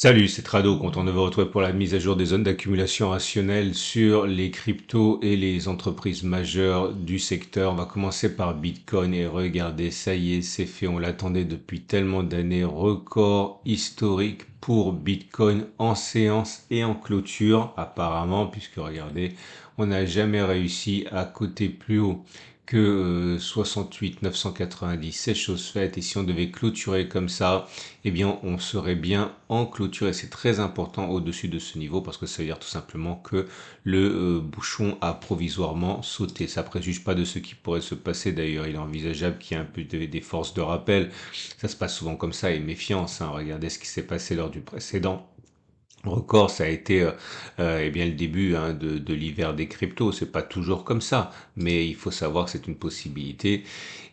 Salut, c'est Trado, content de vous retrouver pour la mise à jour des zones d'accumulation rationnelle sur les cryptos et les entreprises majeures du secteur. On va commencer par Bitcoin et regardez, ça y est, c'est fait, on l'attendait depuis tellement d'années, record historique pour Bitcoin en séance et en clôture apparemment, puisque regardez, on n'a jamais réussi à coter plus haut que 68 990, c'est chose faite. Et si on devait clôturer comme ça, eh bien, on serait bien en clôture. Et c'est très important au-dessus de ce niveau parce que ça veut dire tout simplement que le euh, bouchon a provisoirement sauté. Ça préjuge pas de ce qui pourrait se passer. D'ailleurs, il est envisageable qu'il y ait un peu des forces de rappel. Ça se passe souvent comme ça et méfiance. Hein. Regardez ce qui s'est passé lors du précédent record, ça a été et euh, euh, eh bien le début hein, de, l'hiver des cryptos. C'est pas toujours comme ça, mais il faut savoir que c'est une possibilité.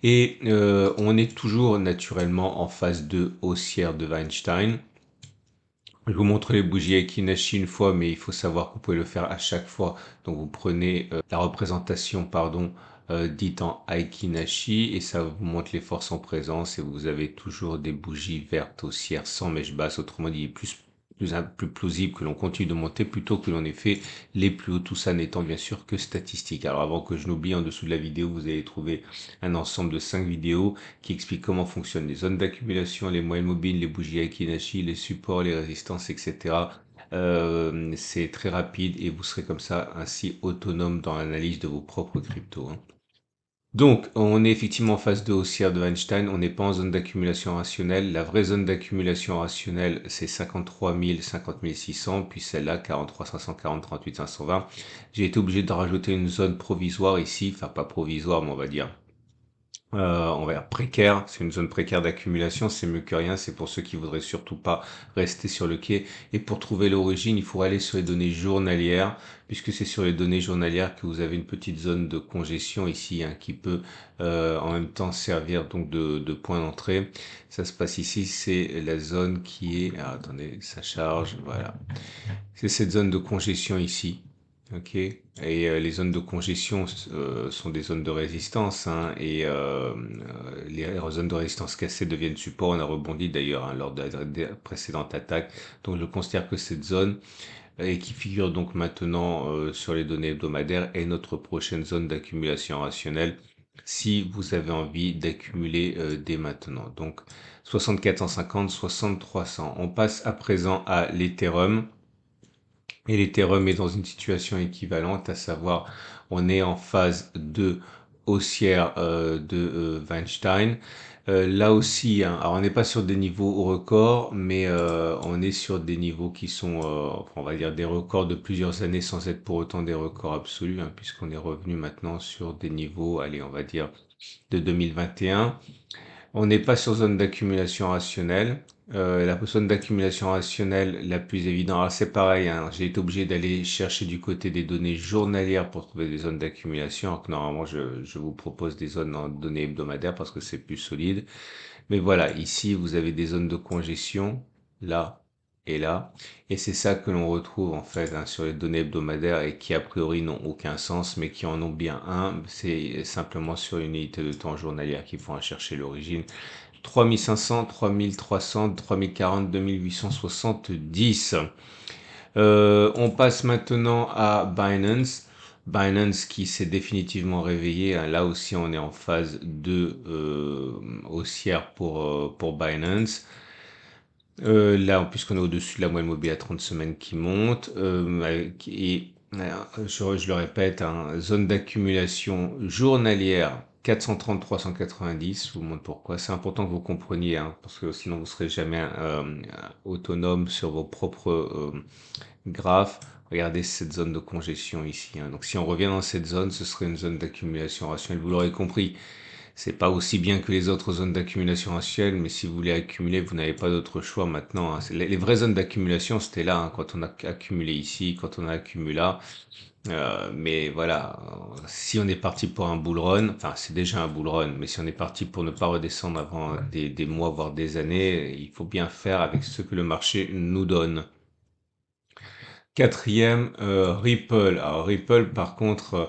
Et euh, on est toujours naturellement en phase de haussière de Weinstein. Je vous montre les bougies Aikinashi une fois, mais il faut savoir que vous pouvez le faire à chaque fois. Donc vous prenez la représentation, pardon, dite en Aikinashi et ça vous montre les forces en présence et vous avez toujours des bougies vertes haussières sans mèche basse, autrement dit plus plus, plausible que l'on continue de monter plutôt que l'on ait fait les plus hauts, tout ça n'étant bien sûr que statistique. Alors avant que je n'oublie, en dessous de la vidéo, vous allez trouver un ensemble de 5 vidéos qui expliquent comment fonctionnent les zones d'accumulation, les moyennes mobiles, les bougies Akinashi, les supports, les résistances, etc. Euh, c'est très rapide et vous serez comme ça ainsi autonome dans l'analyse de vos propres cryptos. Hein. Donc, on est effectivement en phase de haussière de Einstein, on n'est pas en zone d'accumulation rationnelle. La vraie zone d'accumulation rationnelle, c'est 53 000, 50 600, puis celle-là, 43 540, 38 520. J'ai été obligé de rajouter une zone provisoire ici, enfin pas provisoire, mais on va dire euh, on va dire précaire, c'est une zone précaire d'accumulation, c'est mieux que rien, c'est pour ceux qui voudraient surtout pas rester sur le quai. Et pour trouver l'origine, il faut aller sur les données journalières, puisque c'est sur les données journalières que vous avez une petite zone de congestion ici, hein, qui peut euh, en même temps servir donc de, point d'entrée. Ça se passe ici, c'est la zone qui est... Ah, attendez, ça charge, voilà. C'est cette zone de congestion ici, Ok. Et euh, les zones de congestion euh, sont des zones de résistance, hein, et euh, les zones de résistance cassées deviennent support. On a rebondi d'ailleurs hein, lors de la précédente attaque. Donc je considère que cette zone, et qui figure donc maintenant sur les données hebdomadaires, est notre prochaine zone d'accumulation rationnelle si vous avez envie d'accumuler dès maintenant. Donc 6450, 6300. On passe à présent à l'Ethereum. Il était remis dans une situation équivalente, à savoir on est en phase 2 haussière euh, de euh, Weinstein. Euh, là aussi, hein, alors on n'est pas sur des niveaux record, mais on est sur des niveaux qui sont, on va dire, des records de plusieurs années sans être pour autant des records absolus, hein, puisqu'on est revenu maintenant sur des niveaux, allez, on va dire, de 2021. On n'est pas sur zone d'accumulation rationnelle, euh, la personne d'accumulation rationnelle la plus évidente alors c'est pareil, hein. j'ai été obligé d'aller chercher du côté des données journalières pour trouver des zones d'accumulation, alors que normalement je je vous propose des zones en données hebdomadaires parce que c'est plus solide. Mais voilà, ici vous avez des zones de congestion, là là. Et c'est ça que l'on retrouve en fait hein, sur les données hebdomadaires et qui a priori n'ont aucun sens, mais qui en ont bien un. C'est simplement sur une unité de temps journalière qu'il faut à chercher l'origine. 3500, 3300, 3040, 2870. on passe maintenant à Binance. Binance qui s'est définitivement réveillé. Hein. là aussi, on est en phase 2 euh, haussière pour, euh, pour Binance. Euh, là, puisqu'on est au-dessus de la moyenne mobile à 30 semaines qui monte, euh, et euh, je, le répète, hein, zone d'accumulation journalière 430-390, je vous montre pourquoi. C'est important que vous compreniez, hein, parce que sinon vous ne serez jamais autonome sur vos propres graphes. Regardez cette zone de congestion ici. Hein. Donc si on revient dans cette zone, ce serait une zone d'accumulation rationnelle, vous l'aurez compris c'est pas aussi bien que les autres zones d'accumulation ciel mais si vous voulez accumuler, vous n'avez pas d'autre choix maintenant. Hein. Les, vraies zones d'accumulation, c'était là, hein, quand on a accumulé ici, quand on a accumulé là. Euh, mais voilà, si on est parti pour un bull run, enfin c'est déjà un bull run, mais si on est parti pour ne pas redescendre avant des, mois, voire des années, il faut bien faire avec ce que le marché nous donne. Quatrième, euh, Ripple. Alors Ripple, par contre, euh,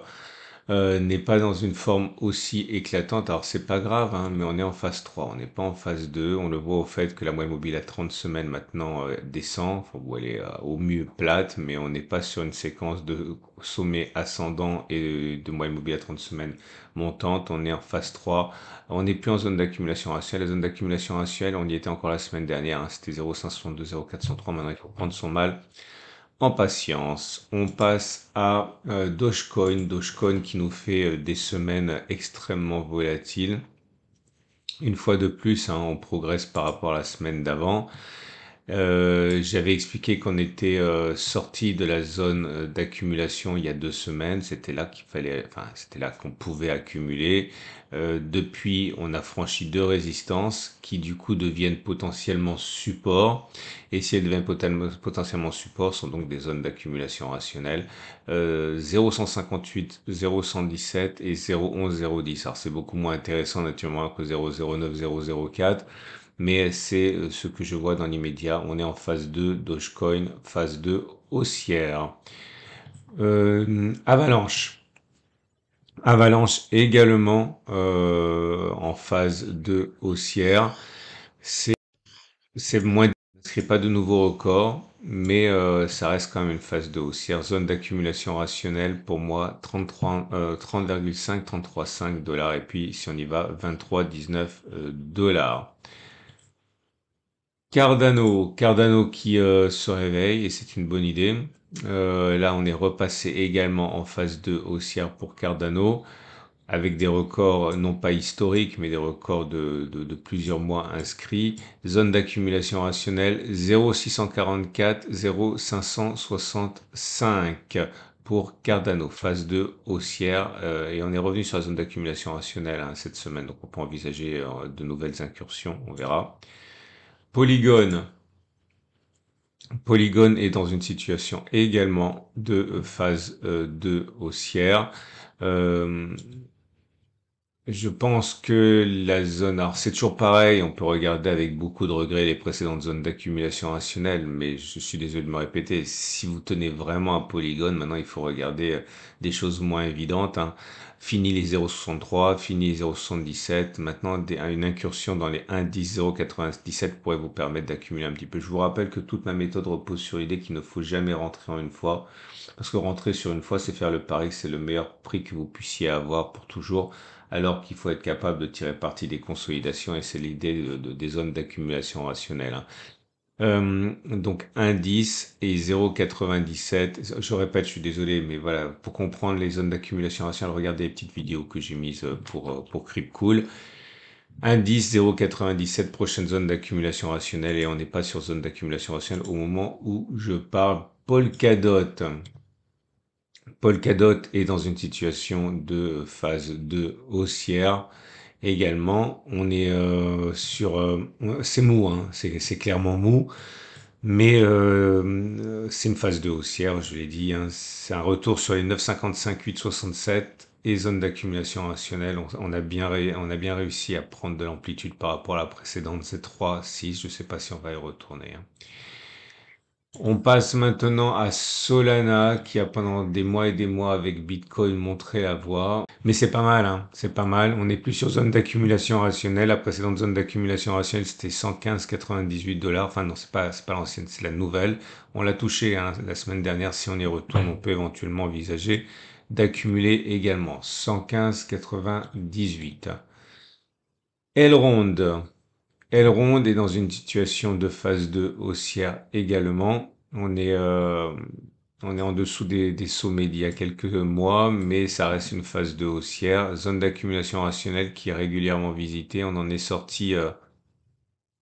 euh, n'est pas dans une forme aussi éclatante. Alors c'est pas grave, hein, mais on est en phase 3, on n'est pas en phase 2. On le voit au fait que la moyenne mobile à 30 semaines maintenant euh, descend, elle est euh, au mieux plate, mais on n'est pas sur une séquence de sommet ascendant et de moyenne mobile à 30 semaines montante. On est en phase 3, on n'est plus en zone d'accumulation rationnelle. La zone d'accumulation rationnelle, on y était encore la semaine dernière, hein. c'était 0,562, 0,403, maintenant il faut prendre son mal en patience. On passe à euh, Dogecoin, Dogecoin qui nous fait euh, des semaines extrêmement volatiles. Une fois de plus, hein, on progresse par rapport à la semaine d'avant. Euh, j'avais expliqué qu'on était euh, sorti de la zone euh, d'accumulation il y a deux semaines. C'était là qu'il fallait, enfin, c'était là qu'on pouvait accumuler. Euh, depuis, on a franchi deux résistances qui du coup deviennent potentiellement support. Et si elles deviennent potentiellement support, sont donc des zones d'accumulation rationnelle. 0,158, 0,117 et 0,11, 0,10. Alors c'est beaucoup moins intéressant naturellement que 0,09, 0,04 mais c'est euh, ce que je vois dans l'immédiat. On est en phase 2, Dogecoin, phase 2 haussière. Euh, Avalanche. Avalanche également euh, en phase 2 haussière. C'est moins ne pas de nouveaux records, mais ça reste quand même une phase 2 haussière. Zone d'accumulation rationnelle, pour moi, 33, 30,5, 33,5 dollars. Et puis, si on y va, 23,19 dollars. Cardano, Cardano qui euh, se réveille et c'est une bonne idée. Euh, là, on est repassé également en phase 2 haussière pour Cardano avec des records non pas historiques mais des records de, plusieurs mois inscrits. Zone d'accumulation rationnelle 0,644, 0,565 pour Cardano, phase 2 haussière, euh, et on est revenu sur la zone d'accumulation rationnelle hein, cette semaine, donc on peut envisager de nouvelles incursions, on verra. Polygone. Polygone est dans une situation également de phase euh, de haussière. Euh, je pense que la zone, alors c'est toujours pareil, on peut regarder avec beaucoup de regret les précédentes zones d'accumulation rationnelle, mais je suis désolé de me répéter, si vous tenez vraiment un polygone, maintenant il faut regarder euh, des choses moins évidentes. hein. Fini les 0,63, fini les 0,77, maintenant une incursion dans les 1.10.0.97 pourrait vous permettre d'accumuler un petit peu. Je vous rappelle que toute ma méthode repose sur l'idée qu'il ne faut jamais rentrer en une fois, parce que rentrer sur une fois, c'est faire le pari que c'est le meilleur prix que vous puissiez avoir pour toujours alors qu'il faut être capable de tirer parti des consolidations et c'est l'idée de, des zones d'accumulation rationnelle. Hein. Euh, donc indice et 0,97. Je répète, je suis désolé, mais voilà, pour comprendre les zones d'accumulation rationnelle, regardez les petites vidéos que j'ai mises pour, pour Cool. Indice 0,97, prochaine zone d'accumulation rationnelle, et on n'est pas sur zone d'accumulation rationnelle au moment où je parle Paul Cadotte. Paul Cadot est dans une situation de phase 2 haussière. Également, on est euh, sur... Euh, c'est mou, hein. c'est clairement mou. Mais euh, c'est une phase 2 haussière, je l'ai dit. Hein. c'est un retour sur les 9,55, 8,67 et zone d'accumulation rationnelle. On, a bien on a bien réussi à prendre de l'amplitude par rapport à la précédente. C'est 3, 6. Je ne sais pas si on va y retourner. Hein. On passe maintenant à Solana qui a pendant des mois et des mois avec Bitcoin montré la Mais c'est pas mal, hein. c'est pas mal. On n'est plus sur zone d'accumulation rationnelle. La précédente zone d'accumulation rationnelle c'était 115,98 dollars. Enfin non, c'est pas, pas l'ancienne, c'est la nouvelle. On l'a touché hein, la semaine dernière. Si on y retourne, on peut éventuellement envisager d'accumuler également 115,98. ronde ronde est dans une situation de phase 2 haussière également. On est, euh, on est en dessous des, sommets d'il y a quelques mois, mais ça reste une phase 2 haussière. Zone d'accumulation rationnelle qui est régulièrement visitée. On en est sorti euh,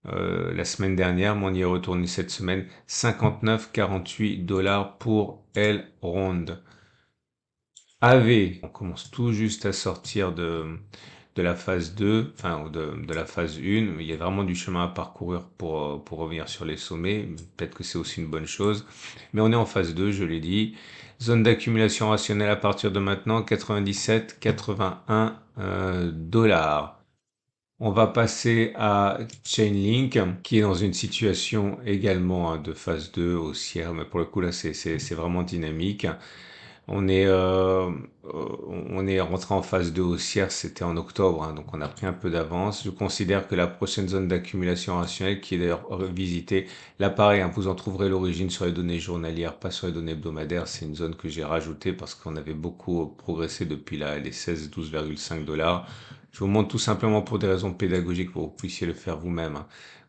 euh, la semaine dernière, mais on y est retourné cette semaine. 59,48 dollars pour ronde. AV, on commence tout juste à sortir de, de la phase 2, enfin de, de, la phase 1, il y a vraiment du chemin à parcourir pour, euh, pour revenir sur les sommets, peut-être que c'est aussi une bonne chose, mais on est en phase 2, je l'ai dit. Zone d'accumulation rationnelle à partir de maintenant, 97, euh, dollars. On va passer à Chainlink, qui est dans une situation également hein, de phase 2 haussière, mais pour le coup là c'est vraiment dynamique. On est, euh, on est rentré en phase de haussière, c'était en octobre, hein, donc on a pris un peu d'avance. Je considère que la prochaine zone d'accumulation rationnelle, qui est d'ailleurs visitée, là pareil, hein, vous en trouverez l'origine sur les données journalières, pas sur les données hebdomadaires, c'est une zone que j'ai rajoutée parce qu'on avait beaucoup progressé depuis là, les 16, 12,5 dollars. Je vous montre tout simplement pour des raisons pédagogiques, pour que vous puissiez le faire vous-même. Hein.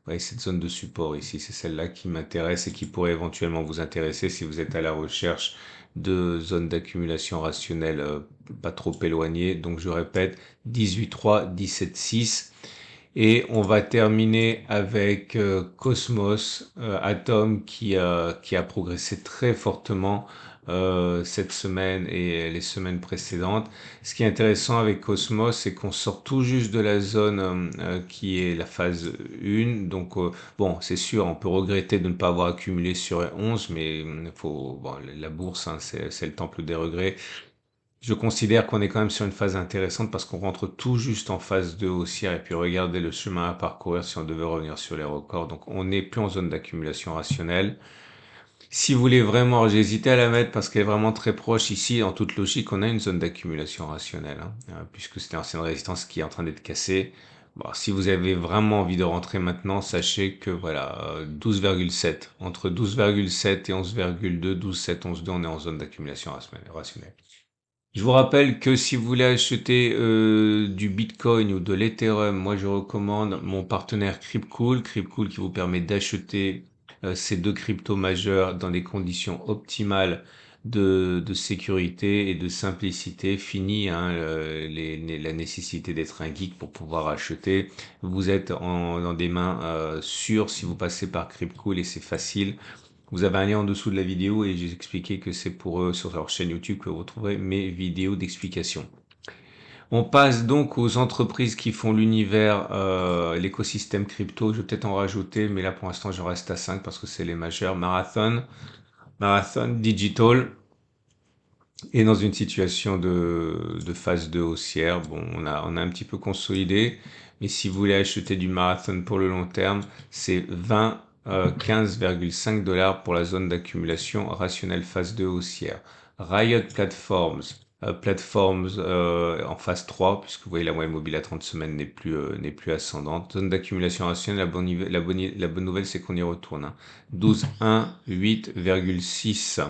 Vous cette zone de support ici, c'est celle-là qui m'intéresse et qui pourrait éventuellement vous intéresser si vous êtes à la recherche de zones d'accumulation rationnelle euh, pas trop éloignées. Donc je répète, 18,3 17,6 Et on va terminer avec euh, Cosmos, euh, Atom qui, qui a progressé très fortement euh, cette semaine et les semaines précédentes. Ce qui est intéressant avec Cosmos, c'est qu'on sort tout juste de la zone euh, euh, qui est la phase 1. Donc, bon, c'est sûr, on peut regretter de ne pas avoir accumulé sur 11, mais faut, bon, la bourse, hein, c'est le temple des regrets je considère qu'on est quand même sur une phase intéressante parce qu'on rentre tout juste en phase 2 haussière et puis regardez le chemin à parcourir si on devait revenir sur les records. Donc on n'est plus en zone d'accumulation rationnelle. Si vous voulez vraiment, j'ai hésité à la mettre parce qu'elle est vraiment très proche ici. En toute logique, on a une zone d'accumulation rationnelle, hein, euh, puisque c'est l'ancienne résistance qui est en train d'être cassée. si vous avez vraiment envie de rentrer maintenant, sachez que voilà, 12,7. Euh, entre 12,7 et 11,2, 12,7, 11,2, on est en zone d'accumulation rationnelle. Je vous rappelle que si vous voulez acheter euh, du Bitcoin ou de l'Ethereum, moi je recommande mon partenaire CryptCool. CryptCool qui vous permet d'acheter euh, ces deux cryptos majeurs dans des conditions optimales de, sécurité et de simplicité fini hein, la nécessité d'être un geek pour pouvoir acheter vous êtes en, dans des mains euh, sûres si vous passez par Crypto. et c'est facile vous avez un lien en dessous de la vidéo et j'ai expliqué que c'est pour eux sur leur chaîne YouTube que vous trouverez mes vidéos d'explication on passe donc aux entreprises qui font l'univers, euh, l'écosystème crypto. Je vais peut-être en rajouter, mais là pour l'instant je reste à 5 parce que c'est les majeurs. Marathon, Marathon Digital. Et dans une situation de, phase 2 haussière, bon, on a, un petit peu consolidé. Mais si vous voulez acheter du marathon pour le long terme, c'est 20 15,5 euh, dollars pour la zone d'accumulation rationnelle phase 2 haussière. Riot Platforms, euh, Platforms euh, en phase 3, puisque vous voyez la moyenne mobile à 30 semaines euh, n'est plus, ascendante. Zone d'accumulation rationnelle, la bonne, nouvelle c'est qu'on y retourne. 12, 1, 8,6.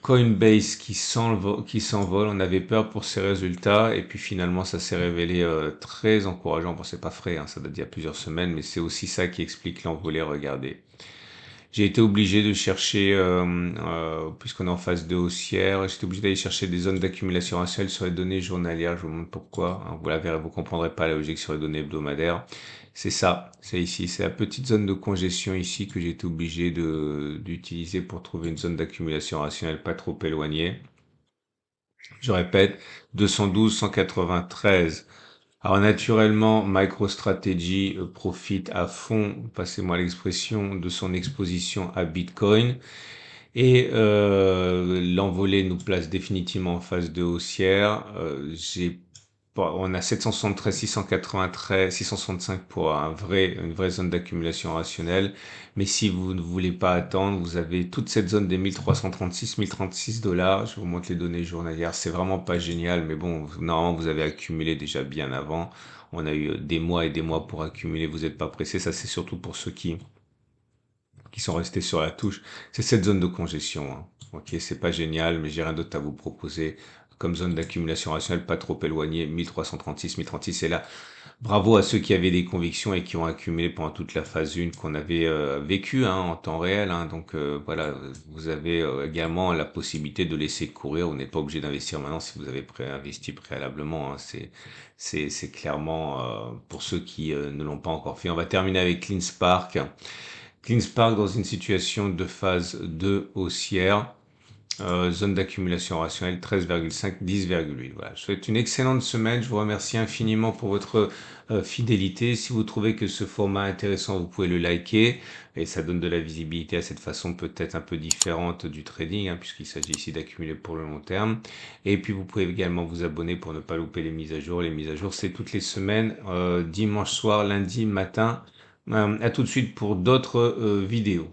Coinbase qui s'envole, on avait peur pour ses résultats et puis finalement ça s'est révélé très encourageant. Bon, c'est pas frais, hein, ça date d'il y a plusieurs semaines, mais c'est aussi ça qui explique l'envolée. Regardez, j'ai été obligé de chercher, euh, euh, puisqu'on est en phase de haussière, j'étais obligé d'aller chercher des zones d'accumulation rationnelle sur les données journalières. Je vous montre pourquoi. Hein, vous la verrez, vous comprendrez pas la logique sur les données hebdomadaires. C'est ça, c'est ici, c'est la petite zone de congestion ici que j'ai été obligé d'utiliser pour trouver une zone d'accumulation rationnelle pas trop éloignée. Je répète, 212, 193 alors naturellement, MicroStrategy euh, profite à fond, passez-moi l'expression, de son exposition à Bitcoin. Et euh, l'envolée nous place définitivement en phase de haussière. Euh, on a 773, 693, 665 pour un vrai, une vraie zone d'accumulation rationnelle. Mais si vous ne voulez pas attendre, vous avez toute cette zone des 1336, 1036 dollars. Je vous montre les données journalières. C'est vraiment pas génial, mais bon, normalement, vous avez accumulé déjà bien avant. On a eu des mois et des mois pour accumuler. Vous n'êtes pas pressé. Ça, c'est surtout pour ceux qui, qui sont restés sur la touche. C'est cette zone de congestion. Hein. Ok, c'est pas génial, mais j'ai rien d'autre à vous proposer comme zone d'accumulation rationnelle pas trop éloignée, 1336, 1036. Et là, bravo à ceux qui avaient des convictions et qui ont accumulé pendant toute la phase 1 qu'on avait euh, vécu vécue hein, en temps réel. Hein. donc euh, voilà, vous avez euh, également la possibilité de laisser courir. On n'est pas obligé d'investir maintenant si vous avez pré investi préalablement. Hein. c'est clairement pour ceux qui ne l'ont pas encore fait. On va terminer avec Clean Spark. Clean Spark dans une situation de phase 2 haussière euh, zone d'accumulation rationnelle 13,5, 10,8. Voilà. Je souhaite une excellente semaine. Je vous remercie infiniment pour votre euh, fidélité. Si vous trouvez que ce format est intéressant, vous pouvez le liker et ça donne de la visibilité à cette façon peut-être un peu différente du trading hein, puisqu'il s'agit ici d'accumuler pour le long terme. Et puis vous pouvez également vous abonner pour ne pas louper les mises à jour. Les mises à jour, c'est toutes les semaines, euh, dimanche soir, lundi matin. à tout de suite pour d'autres vidéos.